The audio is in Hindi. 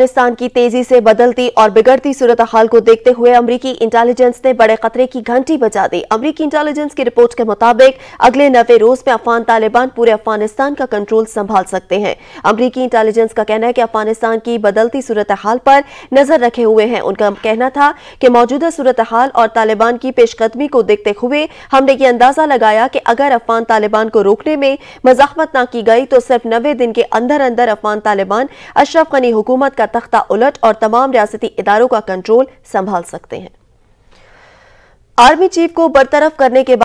अफगानिस्तान की तेजी से बदलती और बिगड़ती सूरत हाल को देखते हुए अमरीकी इंटेलिजेंस ने बड़े खतरे की घंटी बजा दी अमरीकी इंटेलिजेंस की रिपोर्ट के मुताबिक अगले नवे रोज में अफगान तालिबान पूरे अफगानिस्तान का कंट्रोल संभाल सकते हैं अमरीकी इंटेलिजेंस का कहना है कि अफगानिस्तान की बदलती सूरत हाल पर नजर रखे हुए हैं उनका कहना था कि मौजूदा सूरत हाल और तालिबान की पेशकदमी को देखते हुए हमने ये अंदाजा लगाया कि अगर अफगान तालिबान को रोकने में मजामत न की गई तो सिर्फ नवे दिन के अंदर अंदर अफगान तालिबान अशरफ गनी हुकूमत का तख्ता उलट और तमाम रियासती इदारों का कंट्रोल संभाल सकते हैं आर्मी चीफ को बरतरफ करने के